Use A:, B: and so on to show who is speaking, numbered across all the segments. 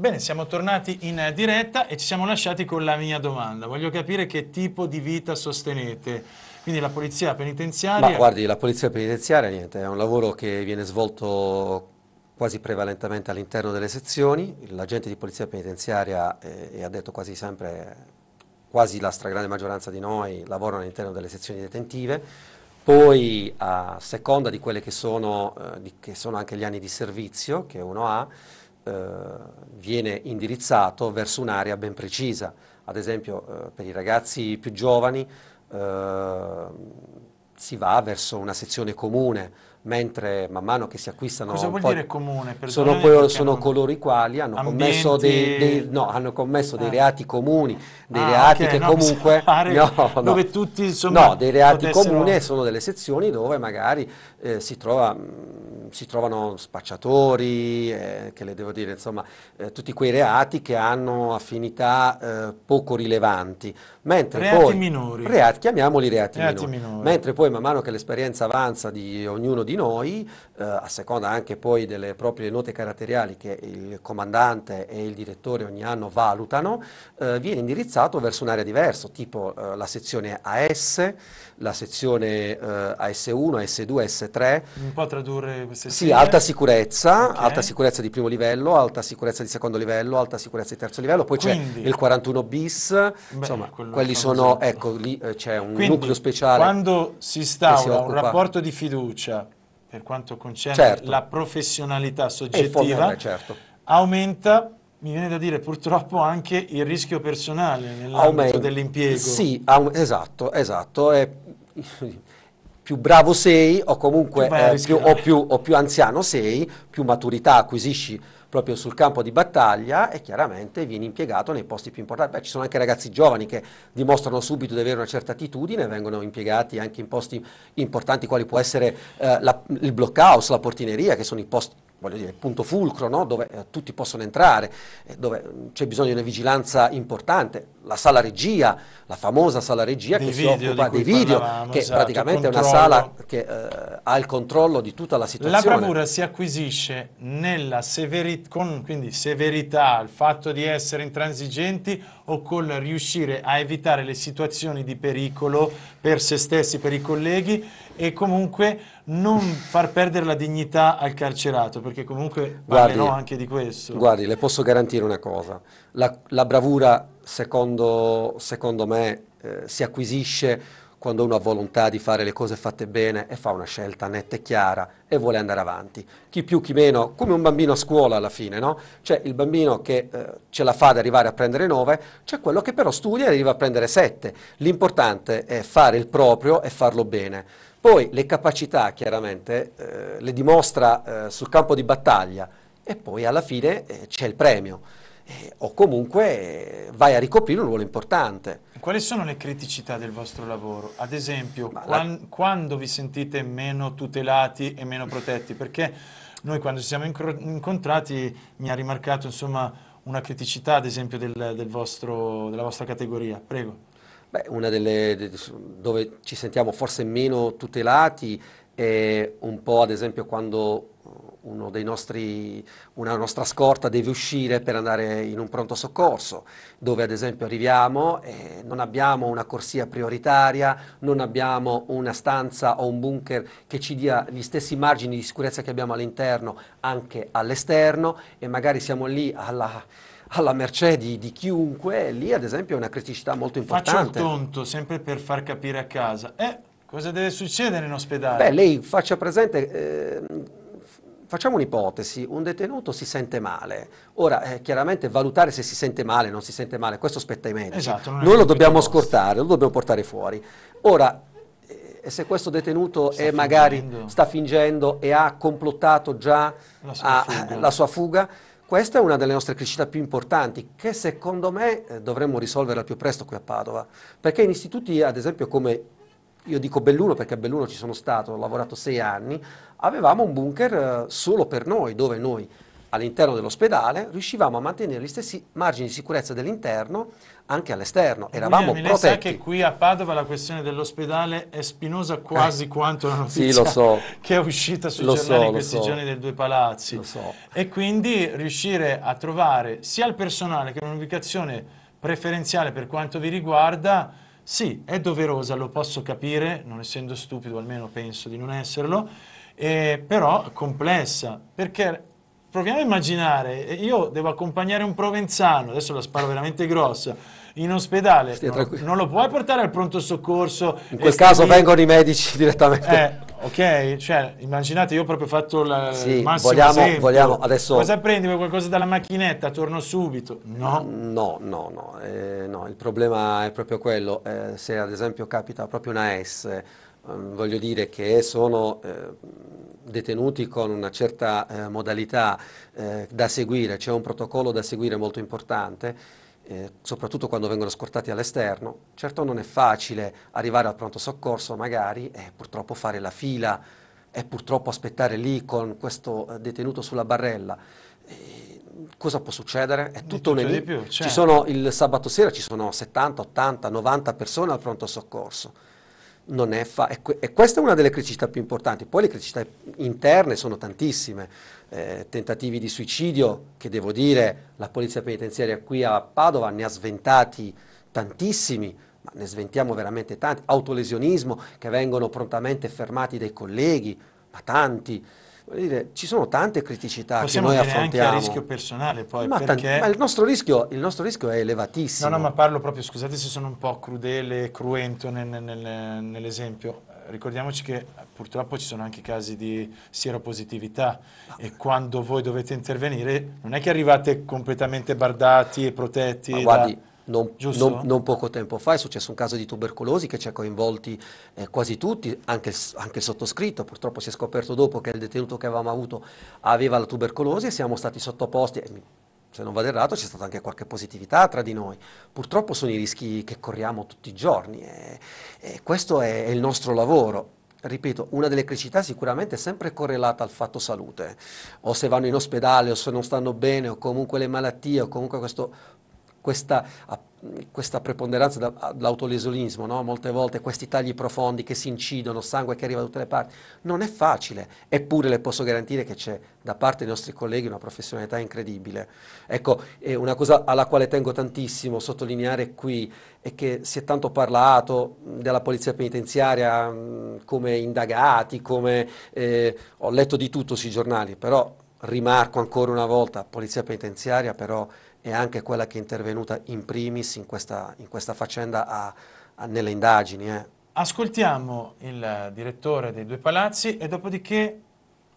A: Bene, siamo tornati in diretta e ci siamo lasciati con la mia domanda. Voglio capire che tipo di vita sostenete. Quindi la polizia penitenziaria... Ma guardi,
B: la polizia penitenziaria niente, è un lavoro che viene svolto quasi prevalentemente all'interno delle sezioni. L'agente di polizia penitenziaria è, eh, è detto quasi sempre quasi la stragrande maggioranza di noi lavorano all'interno delle sezioni detentive, poi a seconda di quelli che, eh, che sono, anche gli anni di servizio che uno ha, eh, viene indirizzato verso un'area ben precisa, ad esempio eh, per i ragazzi più giovani eh, si va verso una sezione comune, mentre man mano che si acquistano... Cosa vuol dire comune? Sono, quello, sono non... coloro i quali hanno Ambienti... commesso, dei, dei, no, hanno commesso eh. dei, ah. reati comuni, dei ah, reati okay, che no, comunque... No, no, dove tutti insomma... No, dei reati potessero... comuni sono delle sezioni dove magari eh, si, trova, mh, mm, si, trovano spacciatori, eh, che le devo dire, insomma, eh, tutti quei reati che hanno affinità eh, poco rilevanti. Mentre reati poi, minori. Reati, chiamiamoli reati, reati minori. minori. Mentre poi man mano che l'esperienza avanza di ognuno di noi, eh, a seconda anche poi delle proprie note caratteriali che il comandante e il direttore ogni anno valutano, eh, viene indirizzato verso un'area diversa, tipo la sezione AS, la sezione AS1, AS2, AS3, parte 3.
A: Un po' tradurre queste Sì, serie. alta
B: sicurezza, okay. alta sicurezza di primo livello, alta sicurezza di secondo livello, alta sicurezza di terzo livello, poi Quindi, c'è il 41 bis, beh, insomma, quelli sono, sempre. ecco, lì eh, c'è un Quindi, nucleo speciale. Quando si instaura un rapporto
A: di fiducia per quanto concerne certo. la professionalità soggettiva, e eh, certo. aumenta mi viene da dire purtroppo anche il rischio personale nell'ambito Aumenta. dell'impiego. Sì,
B: esatto, esatto. È, più bravo sei o comunque più eh, più, o, più, o più anziano sei, più maturità acquisisci proprio sul campo di battaglia e chiaramente vieni impiegato nei posti più importanti. Beh, ci sono anche ragazzi giovani che dimostrano subito di avere una certa attitudine, vengono impiegati anche in posti importanti quali può essere eh, la, il blockhouse, la portineria, che sono i posti voglio dire, punto fulcro no? dove eh, tutti possono entrare, eh, dove mm, c'è bisogno di una vigilanza importante, la sala regia, la famosa sala regia dei che si occupa dei video, che esatto, praticamente è una sala che eh, ha il controllo di tutta la situazione. La bravura
A: si acquisisce severi con quindi, severità, il fatto di essere intransigenti o col riuscire a evitare le situazioni di pericolo per se stessi, per i colleghi e comunque non far perdere la dignità al carcerato, perché comunque guardi, no anche
B: di questo. Guardi, le posso garantire una cosa, la, la bravura secondo, secondo me eh, si acquisisce quando uno ha volontà di fare le cose fatte bene e fa una scelta netta e chiara e vuole andare avanti. Chi più, chi meno, come un bambino a scuola alla fine, no? C'è il bambino che eh, ce la fa ad arrivare a prendere nove, c'è quello che però studia e arriva a prendere sette. L'importante è fare il proprio e farlo bene. Poi le capacità chiaramente eh, le dimostra eh, sul campo di battaglia e poi alla fine eh, c'è il premio eh, o comunque eh, vai a ricoprire un ruolo
A: importante. Quali sono le criticità del vostro lavoro? Ad esempio, quan, la... quando vi sentite meno tutelati e meno protetti? Perché noi quando ci siamo incontrati mi ha rimarcato insomma, una criticità ad esempio del, del vostro, della vostra categoria. Prego.
B: Beh, una delle dove ci sentiamo forse meno tutelati è un po' ad esempio quando uh, nostri, una nostra scorta deve uscire per andare in un pronto soccorso, dove ad esempio arriviamo e non abbiamo una corsia prioritaria, non abbiamo una stanza o un bunker che ci dia gli stessi margini di sicurezza che abbiamo all'interno anche all'esterno e magari siamo lì alla alla mercé di, di chiunque, lì ad esempio è una criticità molto importante. Faccio il
A: tonto, sempre per far capire a casa. Eh, cosa deve succedere in ospedale? Beh, lei
B: faccia presente... Eh, facciamo un'ipotesi, un detenuto si sente male, ora eh, chiaramente valutare se si sente male o non si sente male, questo spetta ai medici, esatto, noi lo dobbiamo scortare, lo dobbiamo portare fuori. Ora, eh, e se questo detenuto sta è magari sta fingendo e ha complottato già la sua, a, fuga. La sua fuga questa è una delle nostre crescita più importanti che secondo me eh, dovremmo risolvere al più presto qui a Padova, perché in istituti ad esempio come io dico Belluno perché a Belluno ci sono stato, ho lavorato sei anni, avevamo un bunker eh, solo per noi, dove noi all'interno dell'ospedale riuscivamo a mantenere gli stessi margini di sicurezza dell'interno anche all'esterno, eravamo William, protetti. Lei sa
A: che qui a Padova la questione dell'ospedale è spinosa eh. quasi eh. quanto la notizia sì, lo so. che è uscita sui lo giornali so, questi so. giorni del Due Palazzi. E quindi riuscire a trovare sia il personale che un'ubicazione preferenziale per quanto vi riguarda, sì, è doverosa, lo posso capire, non essendo stupido almeno penso di non esserlo, eh, però complessa, perché proviamo a immaginare, io devo accompagnare un provenzano, adesso la sparo veramente grossa, in ospedale, non, non, lo puoi portare al pronto soccorso. In quel caso lì... vengono i
B: medici direttamente.
A: Eh, ok? Cioè, immaginate, io ho proprio fatto la, sì, il massimo vogliamo, Vogliamo adesso... Cosa prendi? Qualcosa dalla macchinetta? Torno subito? No?
B: No, no, no. Eh, no il problema è proprio quello. Eh, se ad esempio capita proprio una S, eh, voglio dire che sono ehm, detenuti con una certa eh, modalità eh, da seguire, c'è un protocollo da seguire molto importante, eh, soprattutto quando vengono scortati all'esterno. Certo non è facile arrivare al pronto soccorso magari e purtroppo fare la fila e purtroppo aspettare lì con questo eh, detenuto sulla barrella. E eh, cosa può succedere? È tutto un enigma. Certo. Il sabato sera ci sono 70, 80, 90 persone al pronto soccorso non è facile. Que- e questa è una delle criticità più importanti. Poi le criticità interne sono tantissime. Eh, tentativi di suicidio, che devo dire, la polizia penitenziaria qui a Padova ne ha sventati tantissimi, ma ne sventiamo veramente tanti. Autolesionismo, che vengono prontamente fermati dai colleghi, ma tanti dire, ci sono tante criticità Possiamo che noi affrontiamo. anche a rischio personale poi, ma, perché... ma il, nostro rischio, il, nostro rischio, è elevatissimo. No, no, ma
A: parlo proprio, scusate se sono un po' crudele e cruento nel, nel, nell'esempio, ricordiamoci che purtroppo ci sono anche casi di sieropositività e quando voi dovete intervenire non è che arrivate completamente bardati e protetti. Ma guardi, da non, non, non,
B: poco tempo fa è successo un caso di tubercolosi che ci ha coinvolti eh, quasi tutti, anche, anche, il sottoscritto, purtroppo si è scoperto dopo che il detenuto che avevamo avuto aveva la tubercolosi e siamo stati sottoposti, se non vado errato c'è stata anche qualche positività tra di noi, purtroppo sono i rischi che corriamo tutti i giorni e, e questo è, è il nostro lavoro, ripeto, una delle criticità sicuramente è sempre correlata al fatto salute, o se vanno in ospedale, o se non stanno bene, o comunque le malattie, o comunque questo questa, questa preponderanza dell'autolesionismo, no? molte volte questi tagli profondi che si incidono, sangue che arriva da tutte le parti, non è facile, eppure le posso garantire che c'è da parte dei nostri colleghi una professionalità incredibile. Ecco, una cosa alla quale tengo tantissimo a sottolineare qui è che si è tanto parlato della polizia penitenziaria come indagati, come eh, ho letto di tutto sui giornali, però rimarco ancora una volta, polizia penitenziaria però è anche quella che è intervenuta in primis in questa, in questa faccenda a, a, nelle indagini. Eh.
A: Ascoltiamo il direttore dei due palazzi e dopodiché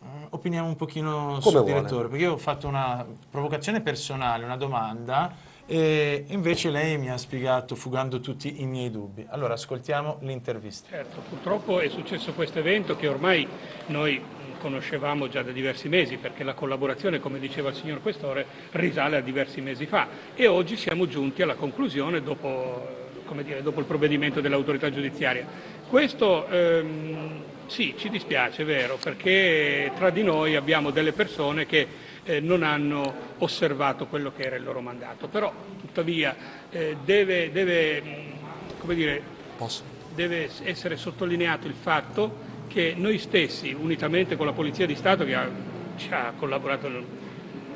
A: mm, opiniamo un pochino Come sul vuole. direttore, perché io ho fatto una provocazione personale, una domanda, e invece lei mi ha spiegato fugando tutti i miei dubbi. Allora ascoltiamo l'intervista. Certo,
C: purtroppo è successo questo evento che ormai noi conoscevamo già da diversi mesi, perché la collaborazione, come diceva il signor Questore, risale a diversi mesi fa e oggi siamo giunti alla conclusione dopo, dire, dopo il provvedimento dell'autorità giudiziaria. Questo ehm, sì, ci dispiace, è vero, perché tra di noi abbiamo delle persone che eh, non hanno osservato quello che era il loro mandato, però tuttavia eh, deve, deve, dire, deve essere sottolineato il fatto che che noi stessi, unitamente con la Polizia di Stato che ha, ci ha collaborato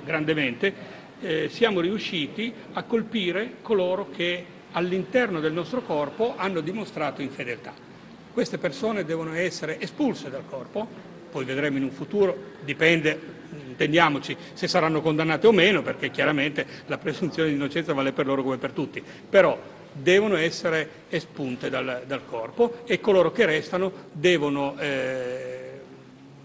C: grandemente, eh, siamo riusciti a colpire coloro che all'interno del nostro corpo hanno dimostrato infedeltà. Queste persone devono essere espulse dal corpo, poi vedremo in un futuro, dipende, intendiamoci, se saranno condannate o meno, perché chiaramente la presunzione di innocenza vale per loro come per tutti. Però devono essere espunte dal, dal corpo e coloro che restano devono, eh,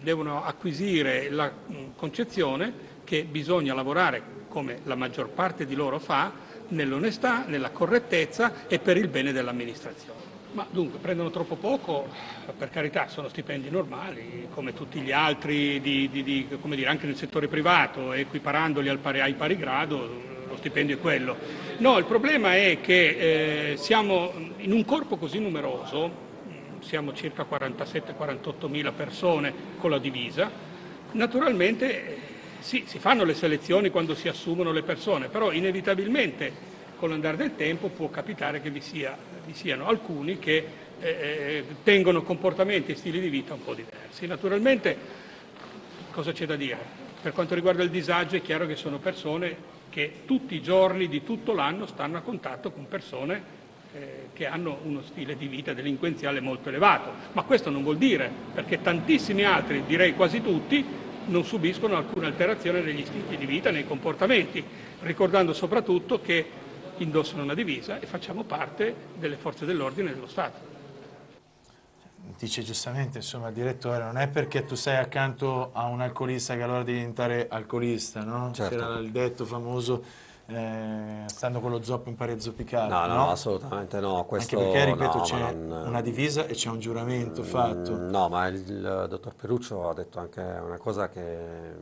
C: devono acquisire la mm, concezione che bisogna lavorare, come la maggior parte di loro fa, nell'onestà, nella correttezza e per il bene dell'amministrazione. Ma dunque, prendono troppo poco, per carità, sono stipendi normali, come tutti gli altri, di, di, di, come dire, anche nel settore privato, equiparandoli pari, ai pari grado, stipendio è quello. No, il problema è che eh, siamo in un corpo così numeroso, siamo circa 47-48 mila persone con la divisa, naturalmente eh, sì, si fanno le selezioni quando si assumono le persone, però inevitabilmente con l'andare del tempo può capitare che vi, sia, vi siano alcuni che eh, eh tengono comportamenti e stili di vita un po' diversi. Naturalmente cosa c'è da dire? Per quanto riguarda il disagio è chiaro che sono persone che tutti i giorni di tutto l'anno stanno a contatto con persone eh, che hanno uno stile di vita delinquenziale molto elevato. Ma questo non vuol dire, perché tantissimi altri, direi quasi tutti, non subiscono alcuna alterazione negli istinti di vita, nei comportamenti, ricordando soprattutto che indossano una divisa e facciamo parte delle forze dell'ordine e dello Stato
A: dice giustamente insomma il direttore non è perché tu sei accanto a un alcolista che allora devi diventare alcolista no? Certo. c'era il detto famoso eh, stando con lo zoppo impari a zoppicare no, no, no assolutamente no questo, anche perché ripeto no, c'è non... una divisa e c'è un giuramento mm, fatto no
B: ma il, il, dottor Peruccio ha detto anche una cosa che eh,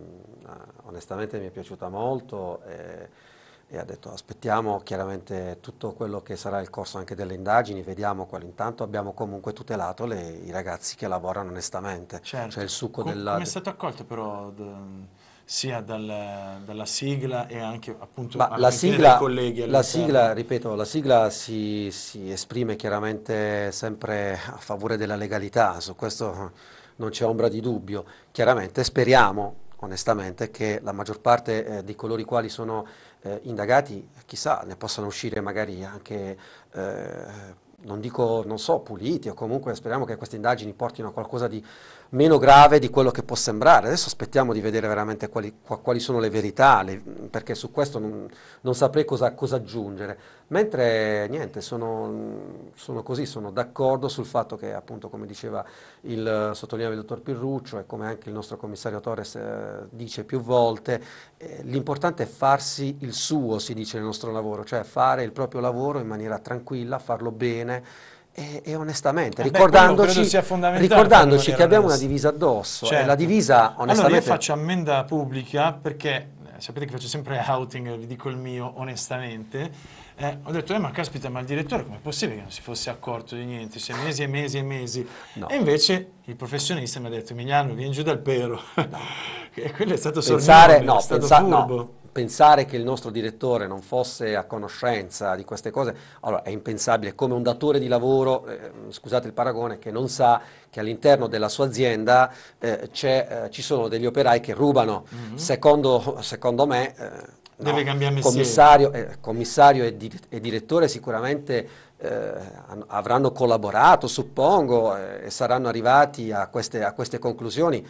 B: onestamente mi è piaciuta molto e eh, e ha detto aspettiamo chiaramente tutto quello che sarà il corso anche delle indagini, vediamo quale intanto abbiamo comunque tutelato le, i ragazzi che lavorano onestamente. Certo. Cioè il succo Com della... Come è stato
A: accolto però sia dal, dalla sigla e anche appunto Ma la sigla, dei colleghi. La sigla,
B: ripeto, la sigla si, si esprime chiaramente sempre a favore della legalità, su questo non c'è ombra di dubbio. Chiaramente speriamo onestamente che la maggior parte eh, di coloro i quali sono eh, indagati, chissà, ne possano uscire magari anche, eh, non dico, non so, puliti o comunque speriamo che queste indagini portino a qualcosa di meno grave di quello che può sembrare. Adesso aspettiamo di vedere veramente quali, quali sono le verità, le, perché su questo non, non saprei cosa, cosa, aggiungere. Mentre niente, sono, sono così, sono d'accordo sul fatto che appunto come diceva il sottolineava il dottor Pirruccio e come anche il nostro commissario Torres eh, dice più volte, eh, l'importante è farsi il suo, si dice nel nostro lavoro, cioè fare il proprio lavoro in maniera tranquilla, farlo bene e, e onestamente, eh Beh, ricordandoci, ricordandoci che abbiamo una divisa addosso, certo. e la certo. divisa onestamente... Allora io faccio
A: ammenda pubblica perché eh, sapete che faccio sempre outing, vi dico il mio onestamente, eh, ho detto, eh, ma caspita, ma il direttore come è possibile che non si fosse accorto di niente? Sei mesi e mesi e mesi. No. E invece il professionista mi ha detto, Emiliano, vieni giù dal pero. No. e quello è stato sorprendente, no, è stato pensa- no,
B: pensare che il nostro direttore non fosse a conoscenza di queste cose, allora è impensabile, come un datore di lavoro, eh, scusate il paragone, che non sa che all'interno della sua azienda eh, eh, ci sono degli operai che rubano. Mm -hmm. secondo, secondo, me... Eh,
C: no, Deve cambiare mestiere. Commissario,
B: eh, commissario e, di e direttore sicuramente eh, avranno collaborato, suppongo, eh, e saranno arrivati a queste, a queste conclusioni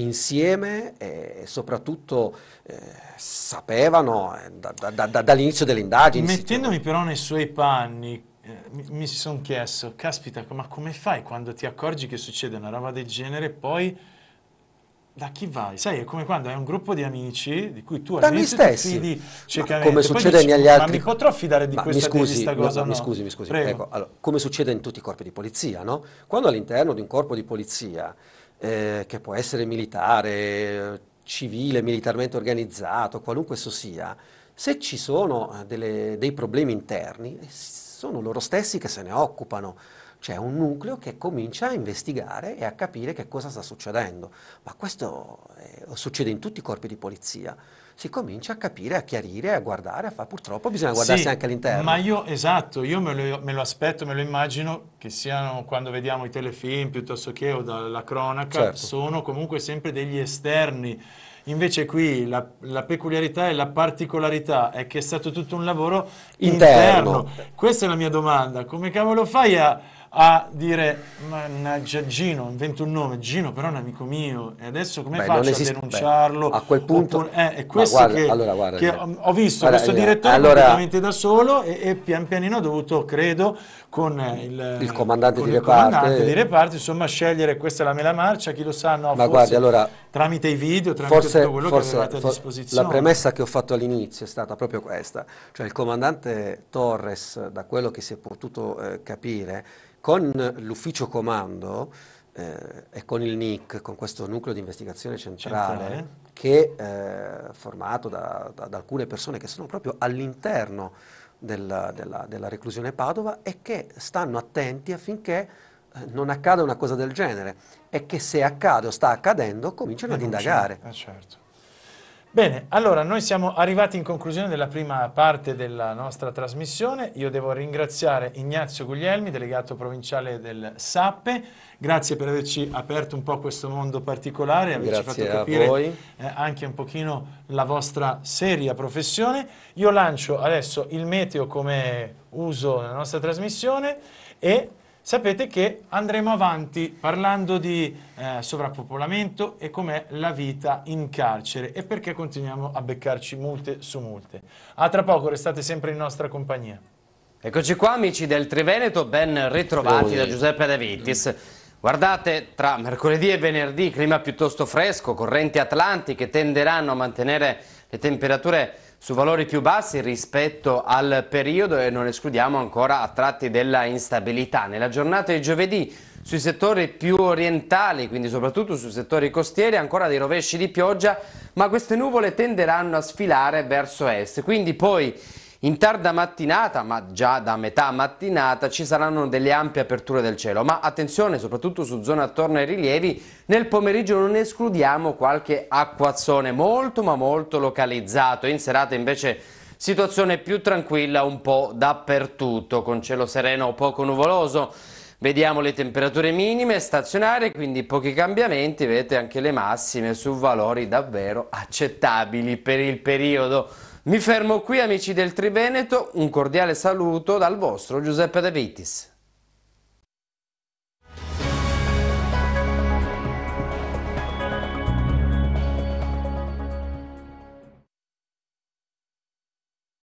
B: insieme e soprattutto eh, sapevano eh, da, da, da, dall'inizio delle indagini.
A: Mettendomi però nei suoi panni, eh, mi, mi sono chiesto, caspita, ma come fai quando ti accorgi che succede una roba del genere poi da chi vai? Sai, è come quando hai un gruppo di amici di cui tu da all'inizio ti fidi ciecamente. Come succede dici, negli altri... Ma mi potrò fidare di ma questa, mi scusi, di cosa? No, no. Mi
B: scusi, mi scusi. Ecco, allora, come succede in tutti i corpi di polizia, no? Quando all'interno di un corpo di polizia eh, che può essere militare, civile, militarmente organizzato, qualunque esso sia, se ci sono eh, delle, dei problemi interni, eh, sono loro stessi che se ne occupano c'è un nucleo che comincia a investigare e a capire che cosa sta succedendo. Ma questo eh, succede in tutti i corpi di polizia. Si comincia a capire, a chiarire, a guardare, a fare. Purtroppo bisogna guardarsi sì, anche all'interno. Ma
A: io, esatto, io me lo, me lo, aspetto, me lo immagino, che siano quando vediamo i telefilm piuttosto che o dalla cronaca, certo. sono comunque sempre degli esterni. Invece qui la, la, peculiarità e la particolarità è che è stato tutto un lavoro interno. interno. Questa è la mia domanda. Come cavolo fai a a dire mannaggia Gino, invento un nome, Gino però è un amico mio e adesso come Beh, faccio esiste, a denunciarlo? Beh, a quel punto... Oppure, eh, è questo guarda, che, allora, guarda, che eh, ho, visto guarda, questo eh, direttore allora, completamente da solo e, e, pian pianino ho dovuto, credo, con eh, il, il comandante, con di, il reparto, comandante eh. di reparto, insomma scegliere questa è la mela marcia, chi lo sa, no, Ma forse allora, tramite i video, tramite forse, tutto quello forse, che avevate a disposizione. La premessa
B: che ho fatto all'inizio è stata proprio questa, cioè il comandante Torres, da quello che si è potuto eh, capire, con l'ufficio comando eh, e con il NIC, con questo nucleo di investigazione centrale, centrale. che è eh, formato da, da, da alcune persone che sono proprio all'interno della, della, della, reclusione Padova e che stanno attenti affinché eh, non accada una cosa del genere e che se accade o sta accadendo cominciano ad indagare.
A: Eh, certo. Bene, allora noi siamo arrivati in conclusione della prima parte della nostra trasmissione. Io devo ringraziare Ignazio Guglielmi, delegato provinciale del SAPPE. Grazie per averci aperto un po' questo mondo particolare, averci Grazie fatto capire eh, anche un pochino la vostra seria professione. Io lancio adesso il meteo come uso nella nostra trasmissione e Sapete che andremo avanti parlando di eh, sovrappopolamento e com'è la vita in carcere e perché continuiamo a beccarci multe su multe. A tra poco, restate sempre in nostra compagnia.
D: Eccoci qua amici del Triveneto, ben ritrovati da Giuseppe De Vittis. Guardate, tra mercoledì e venerdì clima piuttosto fresco, correnti atlantiche tenderanno a mantenere le temperature su valori più bassi rispetto al periodo e non escludiamo ancora a tratti della instabilità. Nella giornata di giovedì sui settori più orientali, quindi soprattutto sui settori costieri, ancora dei rovesci di pioggia, ma queste nuvole tenderanno a sfilare verso est. Quindi poi in tarda mattinata, ma già da metà mattinata, ci saranno delle ampie aperture del cielo, ma attenzione, soprattutto su zone attorno ai rilievi, nel pomeriggio non escludiamo qualche acquazzone molto ma molto localizzato, in serata invece situazione più tranquilla un po' dappertutto, con cielo sereno o poco nuvoloso. Vediamo le temperature minime stazionarie, quindi pochi cambiamenti, vedete anche le massime su valori davvero accettabili per il periodo. Mi fermo qui amici del Triveneto, un cordiale saluto dal vostro Giuseppe De Vitis.